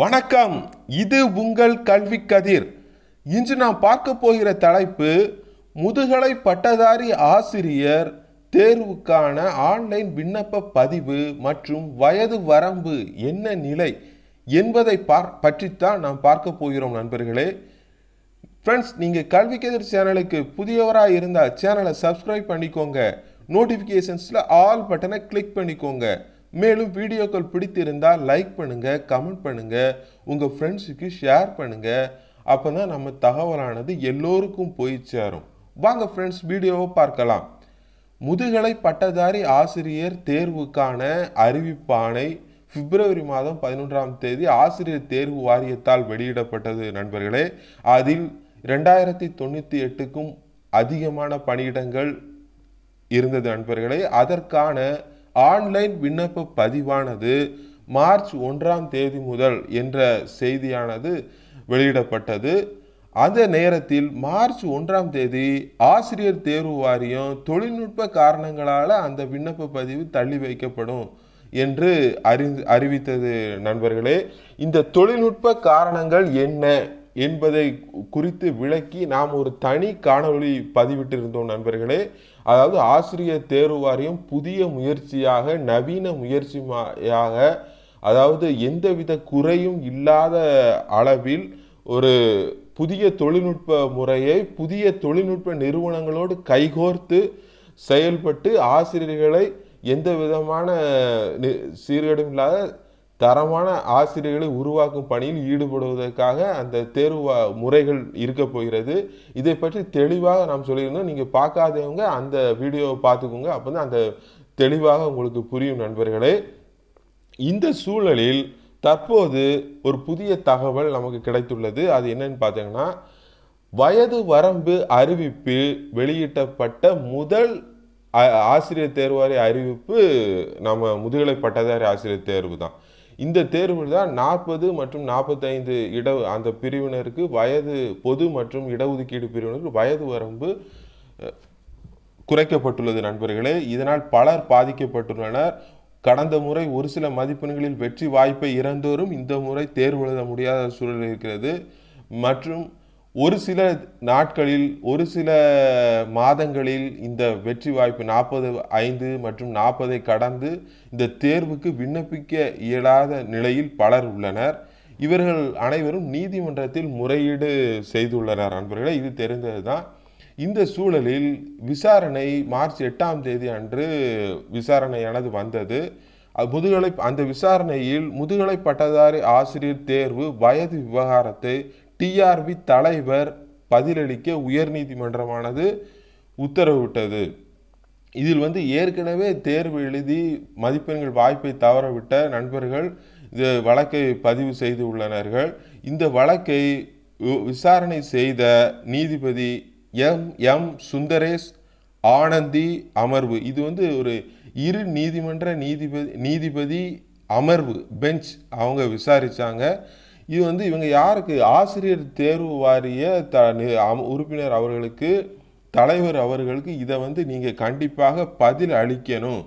வணக்கம் இது உங்கள் கல்வி கதிர் இன்று நாம் பார்க்க போகிற தலைப்பு முதுகலை பட்டதாரி ஆசிரியர் தேர்வுக்கான ஆன்லைன் விண்ணப்ப பதிவு மற்றும் வயது வரம்பு என்ன நிலை என்பதை பார் பற்றித்தான் நாம் பார்க்க போகிறோம் நண்பர்களே ஃப்ரெண்ட்ஸ் நீங்கள் கல்வி கதிர் சேனலுக்கு புதியவராக இருந்தால் சேனலை சப்ஸ்கிரைப் பண்ணிக்கோங்க நோட்டிஃபிகேஷன்ஸில் ஆல் பட்டனை கிளிக் பண்ணிக்கோங்க மேலும் வீடியோக்கள் பிடித்திருந்தால் லைக் பண்ணுங்கள் கமெண்ட் பண்ணுங்கள் உங்கள் ஃப்ரெண்ட்ஸுக்கு ஷேர் பண்ணுங்கள் அப்போ தான் நம்ம தகவலானது எல்லோருக்கும் போய் சேரும் வாங்க ஃப்ரெண்ட்ஸ் வீடியோவை பார்க்கலாம் முதுகலை பட்டதாரி ஆசிரியர் தேர்வுக்கான அறிவிப்பானை பிப்ரவரி மாதம் பதினொன்றாம் தேதி ஆசிரியர் தேர்வு வாரியத்தால் வெளியிடப்பட்டது நண்பர்களே அதில் ரெண்டாயிரத்தி தொண்ணூற்றி எட்டுக்கும் அதிகமான பணியிடங்கள் இருந்தது நண்பர்களே அதற்கான ஆன்லைன் விண்ணப்ப பதிவானது மார்ச் ஒன்றாம் தேதி முதல் என்ற செய்தியானது வெளியிடப்பட்டது அந்த நேரத்தில் மார்ச் ஒன்றாம் தேதி ஆசிரியர் தேர்வு வாரியம் தொழில்நுட்ப காரணங்களால் அந்த விண்ணப்ப பதிவு தள்ளி வைக்கப்படும் என்று அறி அறிவித்தது நண்பர்களே இந்த தொழில்நுட்ப காரணங்கள் என்ன என்பதை குறித்து விளக்கி நாம் ஒரு தனி காணொளி பதிவிட்டிருந்தோம் நண்பர்களே அதாவது ஆசிரியர் தேர்வு வாரியம் புதிய முயற்சியாக நவீன முயற்சியாக அதாவது எந்தவித குறையும் இல்லாத அளவில் ஒரு புதிய தொழில்நுட்ப முறையை புதிய தொழில்நுட்ப நிறுவனங்களோடு கைகோர்த்து செயல்பட்டு ஆசிரியர்களை எந்த விதமான சீர்கேடும் இல்லாத தரமான ஆசிரியர்களை உருவாக்கும் பணியில் ஈடுபடுவதற்காக அந்த தேர்வு முறைகள் இருக்க போகிறது இதை பற்றி தெளிவாக நாம் சொல்லியிருந்தோம் நீங்கள் பார்க்காதவங்க அந்த வீடியோவை பார்த்துக்கோங்க அப்போ தான் அந்த தெளிவாக உங்களுக்கு புரியும் நண்பர்களே இந்த சூழலில் தற்போது ஒரு புதிய தகவல் நமக்கு கிடைத்துள்ளது அது என்னன்னு பார்த்தீங்கன்னா வயது வரம்பு அறிவிப்பு வெளியிட்டப்பட்ட முதல் ஆசிரியர் தேர்வாரி அறிவிப்பு நம்ம முதுகலை பட்டதாரி ஆசிரியர் தேர்வு தான் இந்த தேர்வில் தான் நாற்பது மற்றும் நாற்பத்தைந்து இட அந்த பிரிவினருக்கு வயது பொது மற்றும் இடஒதுக்கீடு பிரிவினருக்கு வயது வரம்பு குறைக்கப்பட்டுள்ளது நண்பர்களே இதனால் பலர் பாதிக்கப்பட்டுள்ளனர் கடந்த முறை ஒரு சில மதிப்பெண்களில் வெற்றி வாய்ப்பை இறந்தோரும் இந்த முறை தேர்வு எழுத முடியாத சூழல் இருக்கிறது மற்றும் ஒரு சில நாட்களில் ஒரு சில மாதங்களில் இந்த வெற்றி வாய்ப்பு நாற்பது ஐந்து மற்றும் நாற்பதை கடந்து இந்த தேர்வுக்கு விண்ணப்பிக்க இயலாத நிலையில் பலர் உள்ளனர் இவர்கள் அனைவரும் நீதிமன்றத்தில் முறையீடு செய்துள்ளனர் நண்பர்களே இது தெரிந்தது தான் இந்த சூழலில் விசாரணை மார்ச் எட்டாம் தேதி அன்று விசாரணையானது வந்தது முதுகலை அந்த விசாரணையில் முதுகலை பட்டதாரி ஆசிரியர் தேர்வு வயது விவகாரத்தை டிஆர்பி தலைவர் பதிலளிக்க உயர்நீதிமன்றமானது உத்தரவிட்டது இதில் வந்து ஏற்கனவே தேர்வு எழுதி மதிப்பெண்கள் வாய்ப்பை தவறவிட்ட நண்பர்கள் இந்த வழக்கை பதிவு செய்து உள்ளனர்கள் இந்த வழக்கை விசாரணை செய்த நீதிபதி எம் எம் சுந்தரேஷ் ஆனந்தி அமர்வு இது வந்து ஒரு இரு நீதிமன்ற நீதிபதி நீதிபதி அமர்வு பெஞ்ச் அவங்க விசாரித்தாங்க இது வந்து இவங்க யாருக்கு ஆசிரியர் தேர்வு வாரிய த உறுப்பினர் அவர்களுக்கு தலைவர் அவர்களுக்கு இதை வந்து நீங்கள் கண்டிப்பாக பதில் அளிக்கணும்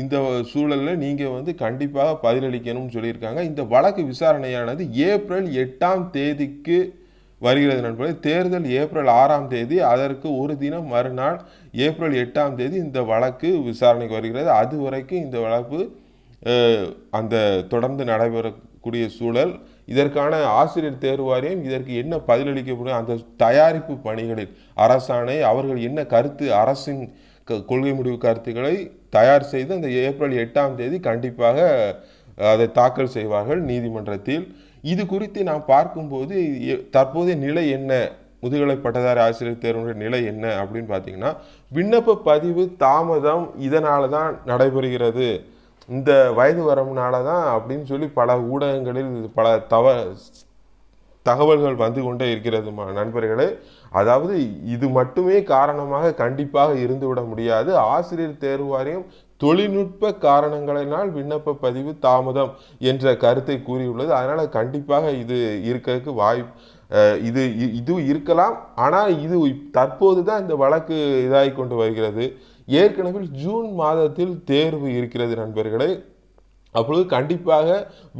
இந்த சூழலில் நீங்கள் வந்து கண்டிப்பாக பதிலளிக்கணும்னு சொல்லியிருக்காங்க இந்த வழக்கு விசாரணையானது ஏப்ரல் எட்டாம் தேதிக்கு வருகிறது நண்பர்கள் தேர்தல் ஏப்ரல் ஆறாம் தேதி அதற்கு ஒரு தினம் மறுநாள் ஏப்ரல் எட்டாம் தேதி இந்த வழக்கு விசாரணைக்கு வருகிறது அது வரைக்கும் இந்த வழக்கு அந்த தொடர்ந்து நடைபெற கூடிய சூழல் இதற்கான ஆசிரியர் தேர்வு வாரியம் இதற்கு என்ன பதிலளிக்கப்படும் அந்த தயாரிப்பு பணிகளில் அரசாணை அவர்கள் என்ன கருத்து அரசின் கொள்கை முடிவு கருத்துக்களை தயார் செய்து அந்த ஏப்ரல் எட்டாம் தேதி கண்டிப்பாக அதை தாக்கல் செய்வார்கள் நீதிமன்றத்தில் இது குறித்து நாம் பார்க்கும்போது தற்போதைய நிலை என்ன முதுகலை பட்டதாரி ஆசிரியர் தேர்வுடைய நிலை என்ன அப்படின்னு பார்த்தீங்கன்னா விண்ணப்ப பதிவு தாமதம் இதனால தான் நடைபெறுகிறது இந்த வயது வரம்புனால தான் அப்படின்னு சொல்லி பல ஊடகங்களில் பல தவ தகவல்கள் வந்து கொண்டே இருக்கிறது நண்பர்களே அதாவது இது மட்டுமே காரணமாக கண்டிப்பாக இருந்துவிட முடியாது ஆசிரியர் தேர்வு வாரியம் தொழில்நுட்ப காரணங்களினால் விண்ணப்ப பதிவு தாமதம் என்ற கருத்தை கூறியுள்ளது அதனால் கண்டிப்பாக இது இருக்கிறதுக்கு வாய்ப்பு இது இது இருக்கலாம் ஆனால் இது தற்போது தான் இந்த வழக்கு இதாகி கொண்டு வருகிறது ஏற்கனவே ஜூன் மாதத்தில் தேர்வு இருக்கிறது நண்பர்களே அப்பொழுது கண்டிப்பாக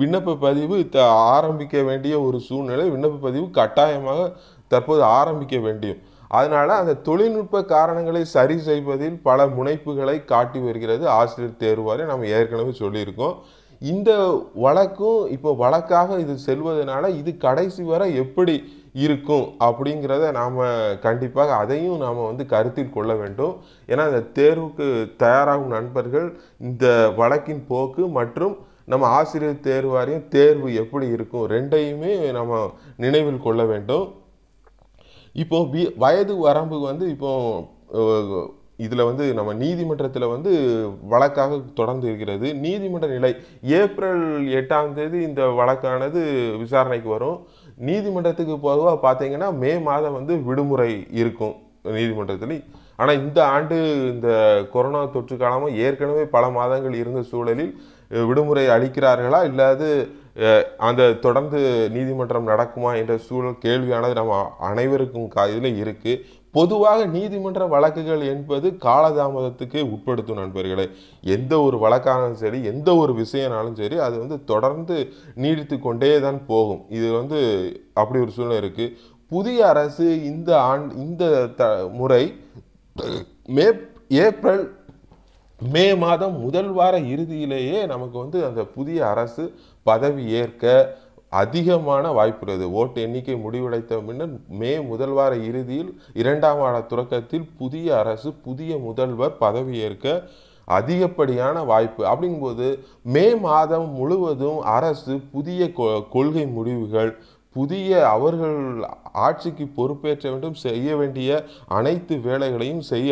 விண்ணப்ப பதிவு த ஆரம்பிக்க வேண்டிய ஒரு சூழ்நிலை விண்ணப்ப பதிவு கட்டாயமாக தற்போது ஆரம்பிக்க வேண்டியும் அதனால் அந்த தொழில்நுட்ப காரணங்களை சரி செய்வதில் பல முனைப்புகளை காட்டி வருகிறது ஆசிரியர் தேர்வாரியம் நம்ம ஏற்கனவே சொல்லியிருக்கோம் இந்த வழக்கும் இப்போ வழக்காக இது செல்வதனால இது கடைசி வரை எப்படி இருக்கும் அப்படிங்கிறத நாம் கண்டிப்பாக அதையும் நாம் வந்து கருத்தில் கொள்ள வேண்டும் ஏன்னா இந்த தேர்வுக்கு தயாராகும் நண்பர்கள் இந்த வழக்கின் போக்கு மற்றும் நம்ம ஆசிரியர் தேர்வாரியம் தேர்வு எப்படி இருக்கும் ரெண்டையுமே நம்ம நினைவில் கொள்ள வேண்டும் இப்போது வயது வரம்பு வந்து இப்போது இதில் வந்து நம்ம நீதிமன்றத்தில் வந்து வழக்காக தொடர்ந்து இருக்கிறது நீதிமன்ற நிலை ஏப்ரல் எட்டாம் தேதி இந்த வழக்கானது விசாரணைக்கு வரும் நீதிமன்றத்துக்கு பொதுவாக பார்த்தீங்கன்னா மே மாதம் வந்து விடுமுறை இருக்கும் நீதிமன்றத்தில் ஆனால் இந்த ஆண்டு இந்த கொரோனா தொற்று காலமாக ஏற்கனவே பல மாதங்கள் இருந்த சூழலில் விடுமுறை அளிக்கிறார்களா இல்லாது அந்த தொடர்ந்து நீதிமன்றம் நடக்குமா என்ற சூழல் கேள்வியானது நம்ம அனைவருக்கும் இதில் இருக்குது பொதுவாக நீதிமன்ற வழக்குகள் என்பது காலதாமதத்துக்கு உட்படுத்தும் நண்பர்களே எந்த ஒரு வழக்கானாலும் சரி எந்த ஒரு விஷயனாலும் சரி அது வந்து தொடர்ந்து நீடித்து கொண்டே தான் போகும் இது வந்து அப்படி ஒரு சூழ்நிலை இருக்குது புதிய அரசு இந்த ஆண் இந்த த முறை மே ஏப்ரல் மே மாதம் முதல் வார இறுதியிலேயே நமக்கு வந்து அந்த புதிய அரசு பதவி ஏற்க அதிகமான வாய்ப்பு உள்ளது ஓட்டு எண்ணிக்கை முடிவடைத்த பின்னர் மே முதல் வார இறுதியில் இரண்டாம் வார துறக்கத்தில் புதிய அரசு புதிய முதல்வர் பதவியேற்க அதிகப்படியான வாய்ப்பு அப்படிங்கும்போது மே மாதம் முழுவதும் அரசு புதிய கொள்கை முடிவுகள் புதிய அவர்கள் ஆட்சிக்கு பொறுப்பேற்ற வேண்டும் செய்ய வேண்டிய அனைத்து வேலைகளையும் செய்ய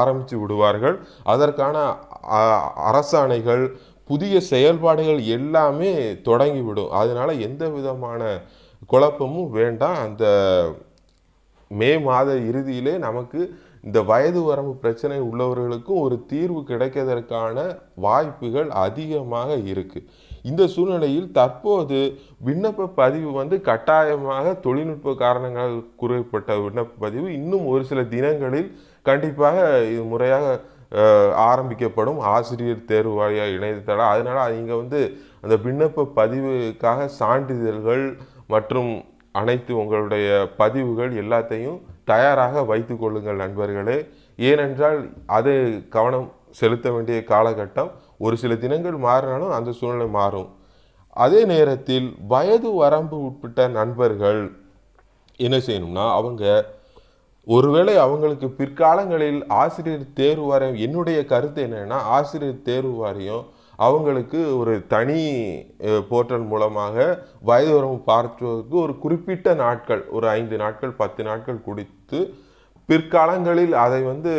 ஆரம்பித்து விடுவார்கள் அதற்கான அரசாணைகள் புதிய செயல்பாடுகள் எல்லாமே தொடங்கிவிடும் அதனால் எந்த விதமான குழப்பமும் வேண்டாம் அந்த மே மாத இறுதியிலே நமக்கு இந்த வயது வரம்பு பிரச்சனை உள்ளவர்களுக்கும் ஒரு தீர்வு கிடைக்கிறதற்கான வாய்ப்புகள் அதிகமாக இருக்குது இந்த சூழ்நிலையில் தற்போது விண்ணப்ப பதிவு வந்து கட்டாயமாக தொழில்நுட்ப காரணங்களால் குறைப்பட்ட விண்ணப்ப பதிவு இன்னும் ஒரு சில தினங்களில் கண்டிப்பாக இது முறையாக ஆரம்பிக்கப்படும் ஆசிரியர் தேர்வு வாரியாக இணையதளம் அதனால் இங்கே வந்து அந்த விண்ணப்ப பதிவுக்காக சான்றிதழ்கள் மற்றும் அனைத்து உங்களுடைய பதிவுகள் எல்லாத்தையும் தயாராக வைத்து கொள்ளுங்கள் நண்பர்களே ஏனென்றால் அது கவனம் செலுத்த வேண்டிய காலகட்டம் ஒரு சில தினங்கள் மாறினாலும் அந்த சூழ்நிலை மாறும் அதே நேரத்தில் வயது வரம்பு உட்பட்ட நண்பர்கள் என்ன செய்யணும்னா அவங்க ஒருவேளை அவங்களுக்கு பிற்காலங்களில் ஆசிரியர் தேர்வு வாரியம் என்னுடைய கருத்து என்னென்னா ஆசிரியர் தேர்வு வாரியம் அவங்களுக்கு ஒரு தனி போர்ட்டல் மூலமாக வயது உறவு பார்த்துவதற்கு ஒரு குறிப்பிட்ட நாட்கள் ஒரு ஐந்து நாட்கள் பத்து நாட்கள் குடித்து பிற்காலங்களில் அதை வந்து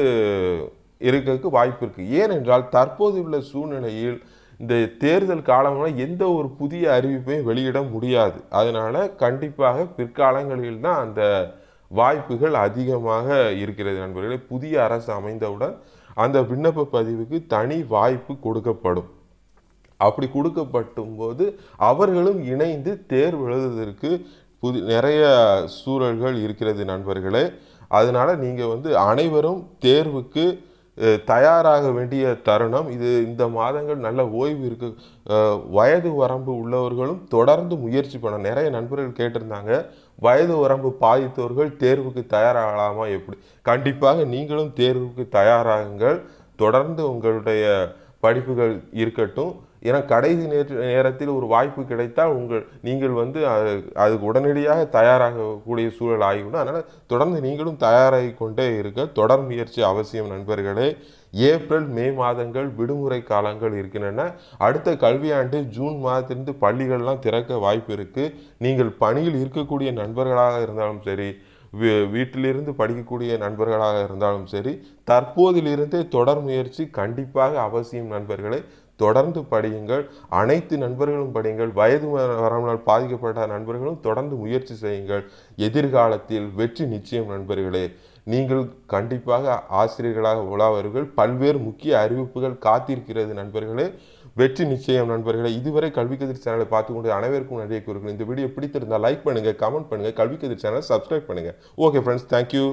இருக்கிறதுக்கு வாய்ப்பு இருக்குது ஏனென்றால் தற்போது உள்ள சூழ்நிலையில் இந்த தேர்தல் காலமாக எந்த ஒரு புதிய அறிவிப்பையும் வெளியிட முடியாது அதனால் கண்டிப்பாக பிற்காலங்களில் தான் அந்த வாய்ப்புகள் அதிகமாக இருக்கிறது நண்பர்களே புதிய அரசு அமைந்தவுடன் அந்த விண்ணப்ப பதிவுக்கு தனி வாய்ப்பு கொடுக்கப்படும் அப்படி கொடுக்கப்பட்டும் போது அவர்களும் இணைந்து தேர்வு எழுதுவதற்கு புது நிறைய சூழல்கள் இருக்கிறது நண்பர்களே அதனால் நீங்கள் வந்து அனைவரும் தேர்வுக்கு தயாராக வேண்டிய தருணம் இது இந்த மாதங்கள் நல்ல ஓய்வு இருக்கு வயது வரம்பு உள்ளவர்களும் தொடர்ந்து முயற்சி பண்ண நிறைய நண்பர்கள் கேட்டிருந்தாங்க வயது வரம்பு பாதித்தவர்கள் தேர்வுக்கு தயாராகலாமா எப்படி கண்டிப்பாக நீங்களும் தேர்வுக்கு தயாராகுங்கள் தொடர்ந்து உங்களுடைய படிப்புகள் இருக்கட்டும் ஏன்னா கடைசி நேற்று நேரத்தில் ஒரு வாய்ப்பு கிடைத்தால் உங்கள் நீங்கள் வந்து அதுக்கு உடனடியாக தயாராகக்கூடிய சூழல் ஆகிவிடும் அதனால் தொடர்ந்து நீங்களும் தயாராகி கொண்டே இருக்க தொடர் முயற்சி அவசியம் நண்பர்களே ஏப்ரல் மே மாதங்கள் விடுமுறை காலங்கள் இருக்கின்றன அடுத்த கல்வியாண்டு ஜூன் மாதத்திலிருந்து பள்ளிகள்லாம் திறக்க வாய்ப்பு இருக்குது நீங்கள் பணியில் இருக்கக்கூடிய நண்பர்களாக இருந்தாலும் சரி வீட்டிலிருந்து படிக்கக்கூடிய நண்பர்களாக இருந்தாலும் சரி தற்போதிலிருந்தே தொடர் முயற்சி கண்டிப்பாக அவசியம் நண்பர்களே தொடர்ந்து படியுங்கள் அனைத்து நண்பர்களும் படியுங்கள் வயது வரம்பினால் பாதிக்கப்பட்ட நண்பர்களும் தொடர்ந்து முயற்சி செய்யுங்கள் எதிர்காலத்தில் வெற்றி நிச்சயம் நண்பர்களே நீங்கள் கண்டிப்பாக ஆசிரியர்களாக உலாவர்கள் பல்வேறு முக்கிய அறிவிப்புகள் காத்திருக்கிறது நண்பர்களே வெற்றி நிச்சயம் நண்பர்களே இதுவரை கல்வி கதிர் சேனலை பார்த்து கொண்டு அனைவருக்கும் நிறைய கூறுகள் இந்த வீடியோ பிடித்திருந்தால் லைக் பண்ணுங்கள் கமெண்ட் பண்ணுங்கள் கல்வி கதிர் சேனலை சப்ஸ்கிரைப் பண்ணுங்கள் ஓகே ஃப்ரெண்ட்ஸ் தேங்க்யூ